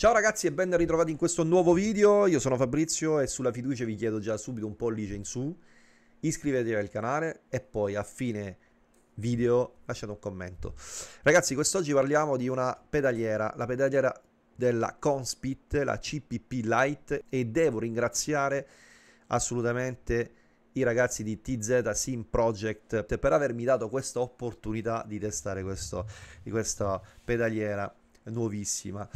Ciao ragazzi e ben ritrovati in questo nuovo video, io sono Fabrizio e sulla fiducia vi chiedo già subito un pollice in su, iscrivetevi al canale e poi a fine video lasciate un commento. Ragazzi quest'oggi parliamo di una pedaliera, la pedaliera della Conspit, la CPP Lite e devo ringraziare assolutamente i ragazzi di TZ Sim Project per avermi dato questa opportunità di testare questo, di questa pedaliera nuovissima.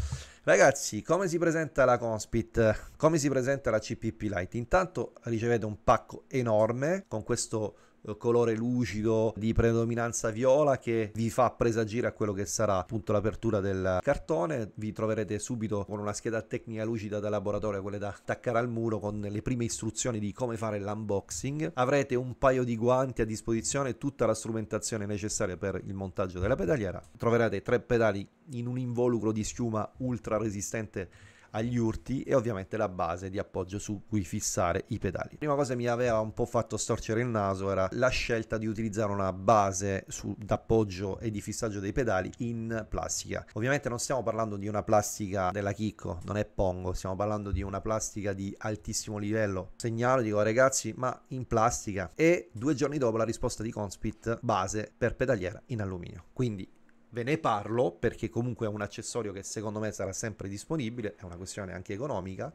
Ragazzi, come si presenta la Conspit? Come si presenta la CPP Lite? Intanto ricevete un pacco enorme con questo colore lucido di predominanza viola che vi fa presagire a quello che sarà appunto l'apertura del cartone. Vi troverete subito con una scheda tecnica lucida da laboratorio, quelle da attaccare al muro con le prime istruzioni di come fare l'unboxing. Avrete un paio di guanti a disposizione tutta la strumentazione necessaria per il montaggio della pedaliera. Troverete tre pedali in un involucro di schiuma ultra resistente agli urti e ovviamente la base di appoggio su cui fissare i pedali. prima cosa mi aveva un po' fatto storcere il naso era la scelta di utilizzare una base su, d'appoggio e di fissaggio dei pedali in plastica. Ovviamente non stiamo parlando di una plastica della Chicco, non è Pongo, stiamo parlando di una plastica di altissimo livello. Segnalo, dico ragazzi, ma in plastica. E due giorni dopo la risposta di Conspit base per pedaliera in alluminio. Quindi ve ne parlo perché comunque è un accessorio che secondo me sarà sempre disponibile, è una questione anche economica,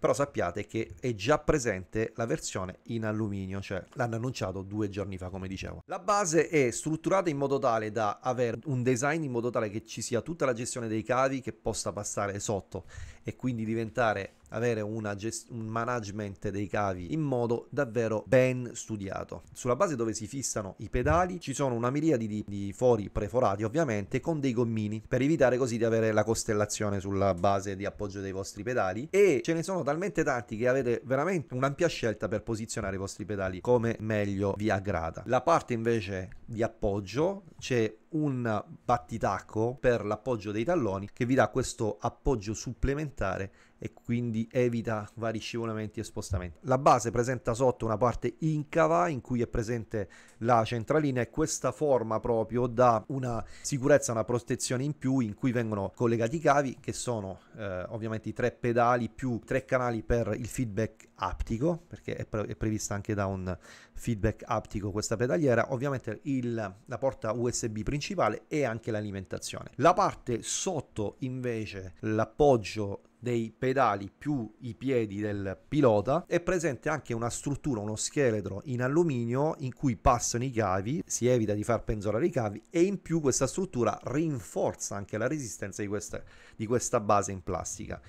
però sappiate che è già presente la versione in alluminio, cioè l'hanno annunciato due giorni fa come dicevo. La base è strutturata in modo tale da avere un design in modo tale che ci sia tutta la gestione dei cavi che possa passare sotto e quindi diventare avere gest- un management dei cavi in modo davvero ben studiato. Sulla base dove si fissano i pedali ci sono una miriade di, di fori preforati ovviamente con dei gommini per evitare così di avere la costellazione sulla base di appoggio dei vostri pedali e ce ne sono talmente tanti che avete veramente un'ampia scelta per posizionare i vostri pedali come meglio vi aggrada. La parte invece di appoggio c'è un battitacco per l'appoggio dei talloni che vi dà questo appoggio supplementare e quindi evita vari scivolamenti e spostamenti. La base presenta sotto una parte incava in cui è presente la centralina e questa forma proprio dà una sicurezza, una protezione in più in cui vengono collegati i cavi che sono eh, ovviamente i tre pedali più tre canali per il feedback aptico perché è, pre- è prevista anche da un feedback aptico questa pedaliera, ovviamente il, la porta USB principale e anche l'alimentazione. La parte sotto invece l'appoggio dei pedali più i piedi del pilota è presente anche una struttura uno scheletro in alluminio in cui passano i cavi si evita di far penzolare i cavi e in più questa struttura rinforza anche la resistenza di questa, di questa base in plastica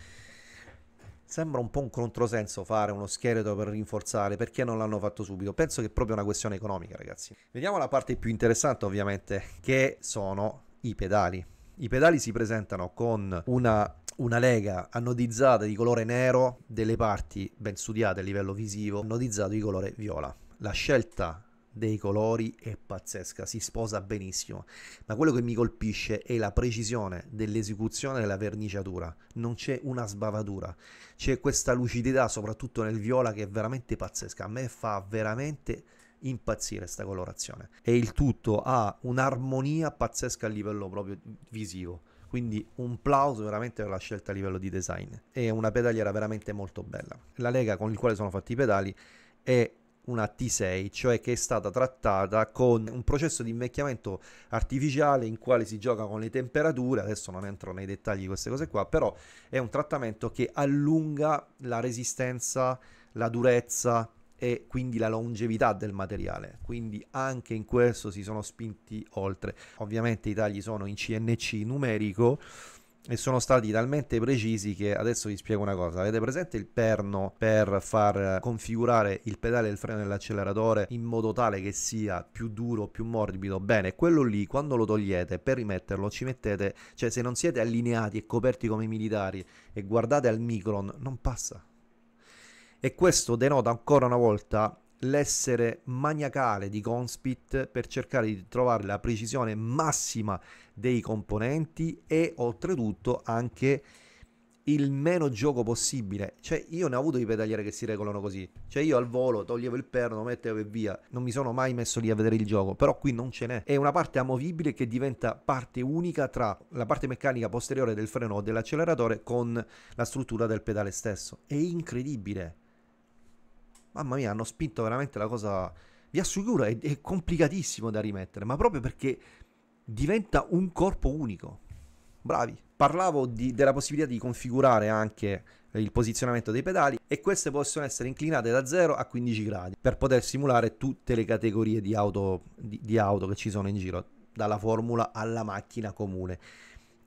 Sembra un po' un controsenso fare uno scheletro per rinforzare, perché non l'hanno fatto subito? Penso che è proprio una questione economica, ragazzi. Vediamo la parte più interessante, ovviamente, che sono i pedali. I pedali si presentano con una una lega anodizzata di colore nero, delle parti ben studiate a livello visivo, anodizzato di colore viola. La scelta dei colori è pazzesca, si sposa benissimo, ma quello che mi colpisce è la precisione dell'esecuzione della verniciatura, non c'è una sbavatura, c'è questa lucidità soprattutto nel viola che è veramente pazzesca, a me fa veramente impazzire questa colorazione e il tutto ha un'armonia pazzesca a livello proprio visivo. Quindi un plauso veramente per la scelta a livello di design. È una pedaliera veramente molto bella. La lega con il quale sono fatti i pedali è una T6, cioè che è stata trattata con un processo di invecchiamento artificiale in quale si gioca con le temperature, adesso non entro nei dettagli di queste cose qua, però è un trattamento che allunga la resistenza, la durezza e quindi la longevità del materiale. Quindi anche in questo si sono spinti oltre. Ovviamente i tagli sono in CNC numerico e sono stati talmente precisi che adesso vi spiego una cosa avete presente il perno per far configurare il pedale il freno e l'acceleratore in modo tale che sia più duro più morbido bene quello lì quando lo togliete per rimetterlo ci mettete cioè se non siete allineati e coperti come militari e guardate al micron non passa e questo denota ancora una volta l'essere maniacale di Conspit per cercare di trovare la precisione massima dei componenti e oltretutto anche il meno gioco possibile. Cioè, io ne ho avuto di pedaliere che si regolano così. Cioè, io al volo toglievo il perno, lo mettevo e via. Non mi sono mai messo lì a vedere il gioco. Però qui non ce n'è. È una parte amovibile che diventa parte unica tra la parte meccanica posteriore del freno o dell'acceleratore con la struttura del pedale stesso. È incredibile mamma mia, hanno spinto veramente la cosa, vi assicuro, è, è complicatissimo da rimettere, ma proprio perché diventa un corpo unico. Bravi. Parlavo di, della possibilità di configurare anche il posizionamento dei pedali e queste possono essere inclinate da 0 a 15 gradi per poter simulare tutte le categorie di auto, di, di auto che ci sono in giro, dalla formula alla macchina comune.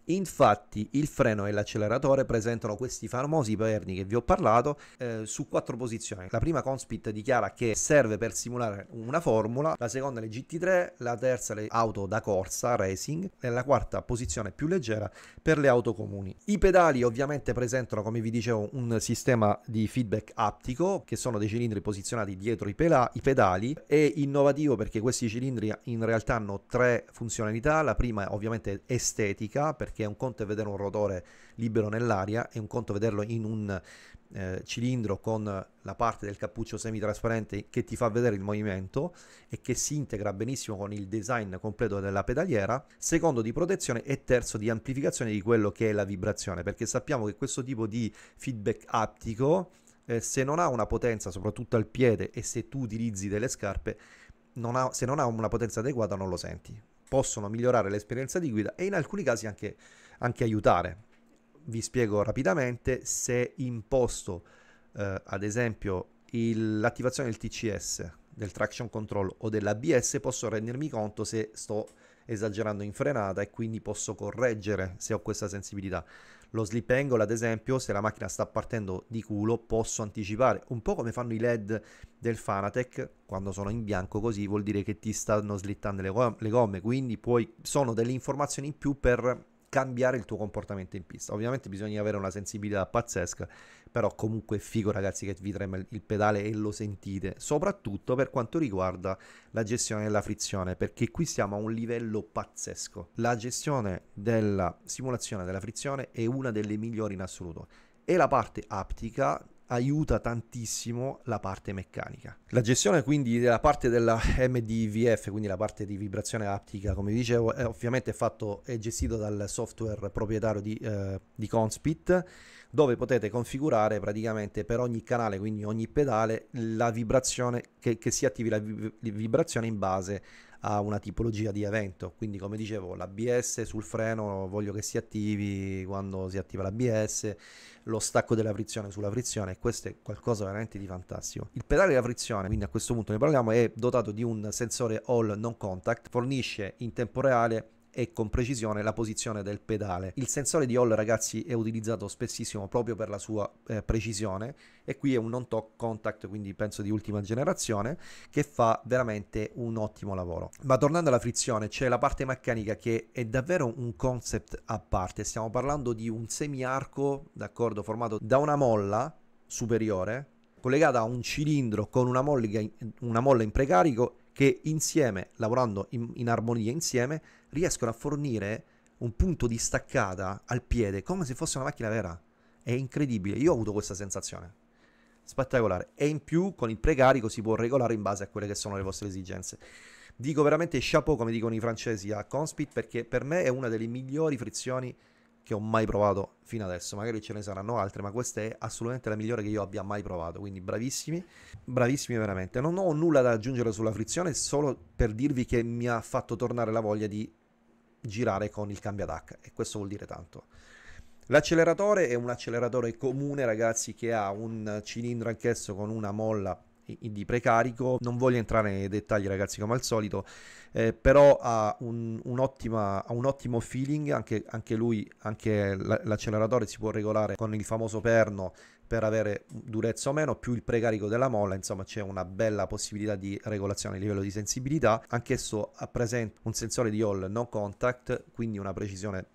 Infatti il freno e l'acceleratore presentano questi famosi perni che vi ho parlato eh, su quattro posizioni. La prima Conspit dichiara che serve per simulare una formula, la seconda le GT3, la terza le auto da corsa, racing, e la quarta posizione più leggera per le auto comuni. I pedali ovviamente presentano, come vi dicevo, un sistema di feedback aptico, che sono dei cilindri posizionati dietro i, pela- i pedali. È innovativo perché questi cilindri in realtà hanno tre funzionalità. La prima ovviamente estetica, perché perché un conto è vedere un rotore libero nell'aria e un conto è vederlo in un eh, cilindro con la parte del cappuccio semitrasparente che ti fa vedere il movimento e che si integra benissimo con il design completo della pedaliera, secondo di protezione e terzo di amplificazione di quello che è la vibrazione, perché sappiamo che questo tipo di feedback aptico eh, se non ha una potenza soprattutto al piede e se tu utilizzi delle scarpe non ha, se non ha una potenza adeguata non lo senti possono migliorare l'esperienza di guida e in alcuni casi anche, anche aiutare. Vi spiego rapidamente se imposto eh, ad esempio il, l'attivazione del TCS, del traction control o dell'ABS, posso rendermi conto se sto esagerando in frenata e quindi posso correggere se ho questa sensibilità lo slip angle ad esempio se la macchina sta partendo di culo posso anticipare un po' come fanno i led del Fanatec quando sono in bianco così vuol dire che ti stanno slittando le, gomme quindi puoi sono delle informazioni in più per cambiare il tuo comportamento in pista. Ovviamente bisogna avere una sensibilità pazzesca, però comunque è figo ragazzi che vi trema il pedale e lo sentite, soprattutto per quanto riguarda la gestione della frizione, perché qui siamo a un livello pazzesco. La gestione della simulazione della frizione è una delle migliori in assoluto e la parte aptica aiuta tantissimo la parte meccanica. La gestione quindi della parte della MDVF, quindi la parte di vibrazione aptica, come vi dicevo, è ovviamente fatto, e gestito dal software proprietario di, eh, di Conspit, dove potete configurare praticamente per ogni canale, quindi ogni pedale, la vibrazione, che, che si attivi la vibrazione in base a una tipologia di evento. Quindi, come dicevo, l'ABS sul freno voglio che si attivi quando si attiva l'ABS, lo stacco della frizione sulla frizione, questo è qualcosa veramente di fantastico. Il pedale della frizione, quindi a questo punto ne parliamo, è dotato di un sensore all non contact, fornisce in tempo reale e con precisione la posizione del pedale. Il sensore di Hall ragazzi è utilizzato spessissimo proprio per la sua eh, precisione e qui è un non talk contact quindi penso di ultima generazione che fa veramente un ottimo lavoro. Ma tornando alla frizione c'è la parte meccanica che è davvero un concept a parte, stiamo parlando di un semi arco d'accordo formato da una molla superiore collegata a un cilindro con una, molliga, una molla in precarico che insieme, lavorando in, in armonia insieme, riescono a fornire un punto di staccata al piede come se fosse una macchina vera. È incredibile, io ho avuto questa sensazione. Spettacolare. E in più con il precarico si può regolare in base a quelle che sono le vostre esigenze. Dico veramente chapeau, come dicono i francesi, a Conspit perché per me è una delle migliori frizioni che ho mai provato fino adesso. Magari ce ne saranno altre, ma questa è assolutamente la migliore che io abbia mai provato. Quindi bravissimi, bravissimi veramente. Non ho nulla da aggiungere sulla frizione, solo per dirvi che mi ha fatto tornare la voglia di girare con il cambio ad H e questo vuol dire tanto. L'acceleratore è un acceleratore comune, ragazzi, che ha un cilindro anch'esso con una molla di precarico. Non voglio entrare nei dettagli, ragazzi, come al solito, eh, però ha un, un, ottima, ha un, ottimo feeling. Anche, anche lui, anche l'acceleratore si può regolare con il famoso perno per avere durezza o meno, più il precarico della molla, insomma c'è una bella possibilità di regolazione a livello di sensibilità. Anch'esso presenta un sensore di all no contact, quindi una precisione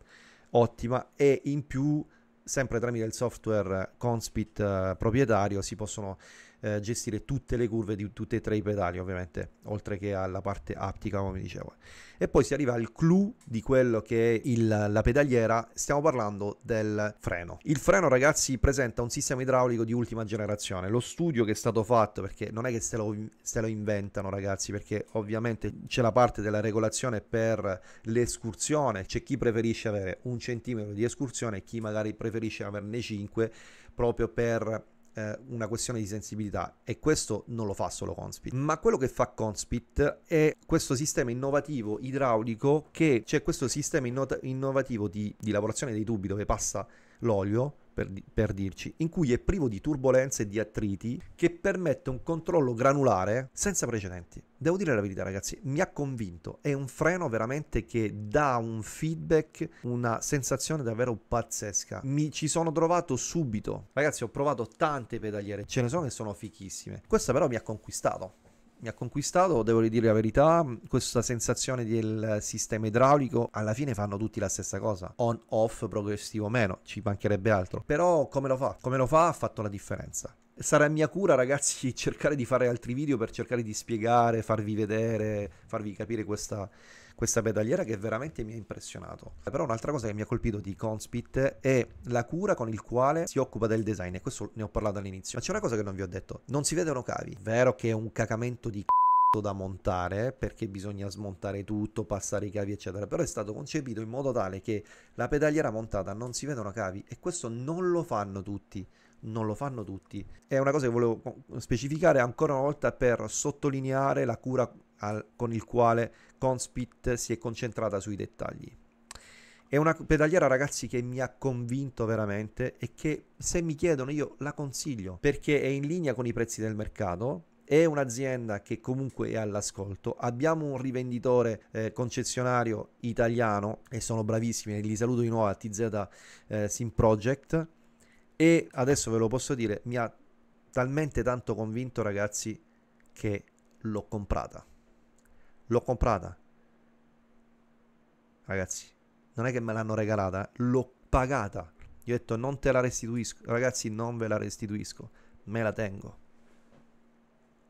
ottima e in più sempre tramite il software Conspit eh, proprietario si possono eh, gestire tutte le curve di tutti e tre i pedali ovviamente, oltre che alla parte aptica come dicevo. E poi si arriva al clou di quello che è il, la pedaliera, stiamo parlando del freno. Il freno ragazzi presenta un sistema idraulico di ultima generazione, lo studio che è stato fatto perché non è che se lo, se lo inventano ragazzi perché ovviamente c'è la parte della regolazione per l'escursione, c'è chi preferisce avere un centimetro di escursione e chi magari preferisce averne 5 proprio per eh, una questione di sensibilità e questo non lo fa solo Conspit. Ma quello che fa Conspit è questo sistema innovativo idraulico che c'è questo sistema innovativo di, di lavorazione dei tubi dove passa l'olio per, per, dirci, in cui è privo di turbolenze e di attriti che permette un controllo granulare senza precedenti. Devo dire la verità ragazzi, mi ha convinto, è un freno veramente che dà un feedback, una sensazione davvero pazzesca. Mi ci sono trovato subito, ragazzi ho provato tante pedaliere, ce ne sono che sono fichissime, questa però mi ha conquistato mi ha conquistato, devo dire la verità, mm, questa sensazione del sistema idraulico, alla fine fanno tutti la stessa cosa, on off progressivo meno, ci mancherebbe altro, però come lo fa? Come lo fa ha fatto la differenza sarà mia cura, ragazzi, cercare di fare altri video per cercare di spiegare, farvi vedere, farvi capire questa, questa pedaliera che veramente mi ha impressionato. Però un'altra cosa che mi ha colpito di Conspit è la cura con il quale si occupa del design, e questo ne ho parlato all'inizio. Ma c'è una cosa che non vi ho detto, non si vedono cavi. Vero che è un cacamento di c***o da montare perché bisogna smontare tutto, passare i cavi eccetera, però è stato concepito in modo tale che la pedaliera montata non si vedono cavi e questo non lo fanno tutti non lo fanno tutti. È una cosa che volevo specificare ancora una volta per sottolineare la cura al, con il quale Conspit si è concentrata sui dettagli. È una pedaliera, ragazzi, che mi ha convinto veramente e che se mi chiedono io la consiglio perché è in linea con i prezzi del mercato. È un'azienda che comunque è all'ascolto. Abbiamo un rivenditore eh, concessionario italiano e sono bravissimi. Li saluto di nuovo a TZ eh, Sim Project e adesso ve lo posso dire, mi ha talmente tanto convinto, ragazzi, che l'ho comprata. L'ho comprata. Ragazzi, non è che me l'hanno regalata, l'ho pagata. gli ho detto non te la restituisco, ragazzi, non ve la restituisco, me la tengo.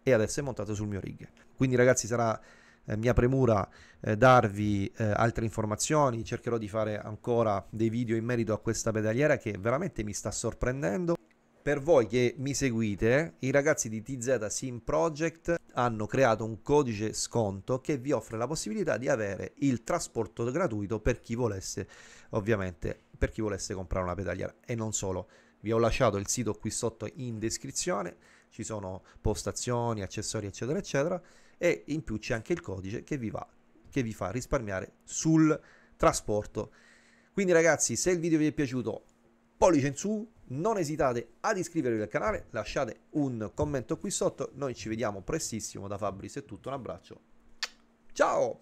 E adesso è montato sul mio rig. Quindi ragazzi sarà eh, mia premura eh, darvi eh, altre informazioni, cercherò di fare ancora dei video in merito a questa pedaliera che veramente mi sta sorprendendo. Per voi che mi seguite, i ragazzi di TZ Sim Project hanno creato un codice sconto che vi offre la possibilità di avere il trasporto gratuito per chi volesse, ovviamente, per chi volesse comprare una pedaliera e non solo. Vi ho lasciato il sito qui sotto in descrizione, ci sono postazioni, accessori, eccetera, eccetera e in più c'è anche il codice che vi, va, che vi fa risparmiare sul trasporto. Quindi ragazzi, se il video vi è piaciuto, pollice in su, non esitate ad iscrivervi al canale, lasciate un commento qui sotto, noi ci vediamo prestissimo da Fabris, è tutto un abbraccio, ciao!